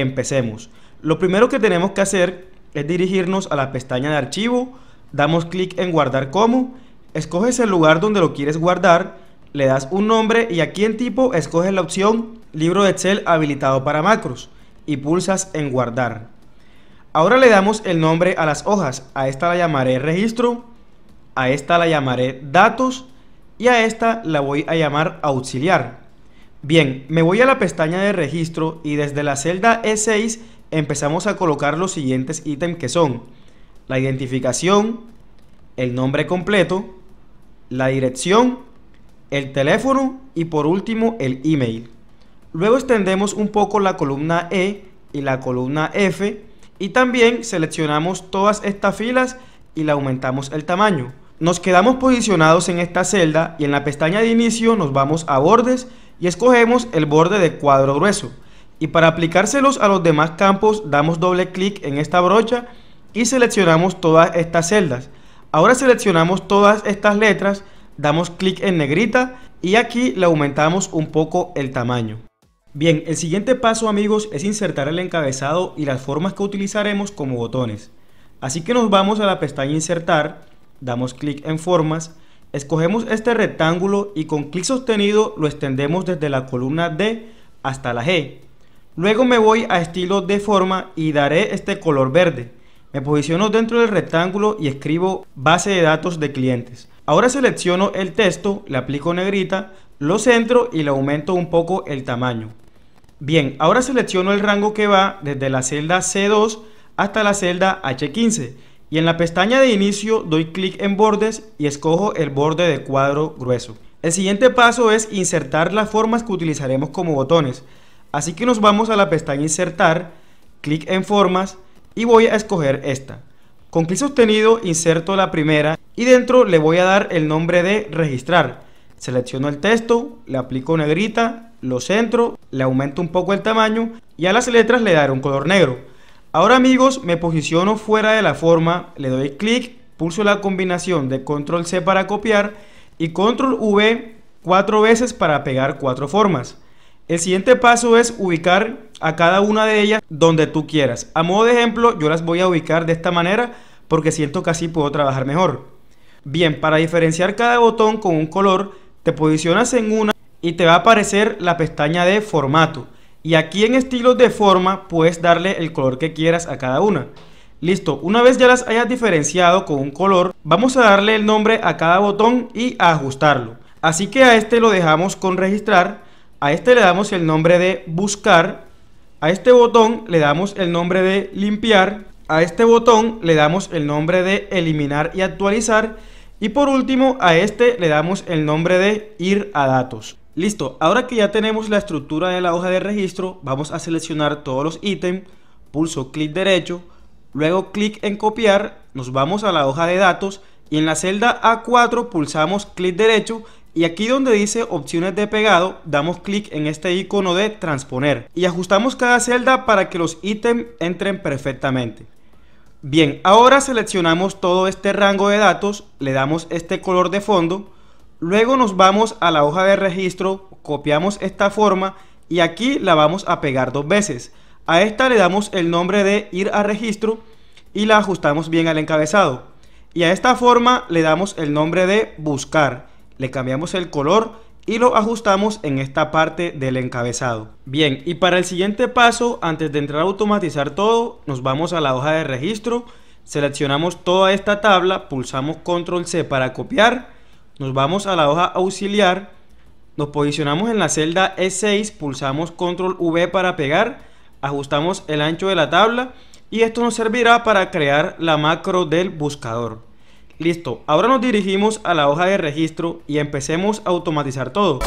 empecemos. Lo primero que tenemos que hacer es dirigirnos a la pestaña de archivo, damos clic en guardar como, escoges el lugar donde lo quieres guardar, le das un nombre y aquí en tipo escoges la opción libro de Excel habilitado para macros y pulsas en guardar. Ahora le damos el nombre a las hojas, a esta la llamaré registro, a esta la llamaré datos y a esta la voy a llamar auxiliar. Bien, me voy a la pestaña de registro y desde la celda E6 empezamos a colocar los siguientes ítems que son la identificación, el nombre completo, la dirección, el teléfono y por último el email. Luego extendemos un poco la columna E y la columna F y también seleccionamos todas estas filas y le aumentamos el tamaño. Nos quedamos posicionados en esta celda y en la pestaña de inicio nos vamos a bordes y escogemos el borde de cuadro grueso. Y para aplicárselos a los demás campos damos doble clic en esta brocha y seleccionamos todas estas celdas. Ahora seleccionamos todas estas letras, damos clic en negrita y aquí le aumentamos un poco el tamaño. Bien, el siguiente paso amigos es insertar el encabezado y las formas que utilizaremos como botones. Así que nos vamos a la pestaña insertar, damos clic en formas Escogemos este rectángulo y con clic sostenido lo extendemos desde la columna D hasta la G. Luego me voy a estilo de forma y daré este color verde. Me posiciono dentro del rectángulo y escribo base de datos de clientes. Ahora selecciono el texto, le aplico negrita, lo centro y le aumento un poco el tamaño. Bien, ahora selecciono el rango que va desde la celda C2 hasta la celda H15 y en la pestaña de inicio doy clic en bordes y escojo el borde de cuadro grueso. El siguiente paso es insertar las formas que utilizaremos como botones. Así que nos vamos a la pestaña insertar, clic en formas y voy a escoger esta. Con clic sostenido inserto la primera y dentro le voy a dar el nombre de registrar. Selecciono el texto, le aplico negrita, lo centro, le aumento un poco el tamaño y a las letras le daré un color negro. Ahora amigos, me posiciono fuera de la forma, le doy clic, pulso la combinación de control C para copiar y control V cuatro veces para pegar cuatro formas. El siguiente paso es ubicar a cada una de ellas donde tú quieras. A modo de ejemplo, yo las voy a ubicar de esta manera porque siento que así puedo trabajar mejor. Bien, para diferenciar cada botón con un color, te posicionas en una y te va a aparecer la pestaña de formato. Y aquí en estilos de forma puedes darle el color que quieras a cada una. Listo, una vez ya las hayas diferenciado con un color, vamos a darle el nombre a cada botón y a ajustarlo. Así que a este lo dejamos con registrar, a este le damos el nombre de buscar, a este botón le damos el nombre de limpiar, a este botón le damos el nombre de eliminar y actualizar y por último a este le damos el nombre de ir a datos. Listo, ahora que ya tenemos la estructura de la hoja de registro, vamos a seleccionar todos los ítems, pulso clic derecho, luego clic en copiar, nos vamos a la hoja de datos y en la celda A4 pulsamos clic derecho y aquí donde dice opciones de pegado, damos clic en este icono de transponer y ajustamos cada celda para que los ítems entren perfectamente. Bien, ahora seleccionamos todo este rango de datos, le damos este color de fondo, Luego nos vamos a la hoja de registro, copiamos esta forma y aquí la vamos a pegar dos veces. A esta le damos el nombre de ir a registro y la ajustamos bien al encabezado. Y a esta forma le damos el nombre de buscar. Le cambiamos el color y lo ajustamos en esta parte del encabezado. Bien, y para el siguiente paso, antes de entrar a automatizar todo, nos vamos a la hoja de registro, seleccionamos toda esta tabla, pulsamos control C para copiar nos vamos a la hoja auxiliar, nos posicionamos en la celda E6, pulsamos control V para pegar, ajustamos el ancho de la tabla y esto nos servirá para crear la macro del buscador. Listo, ahora nos dirigimos a la hoja de registro y empecemos a automatizar todo.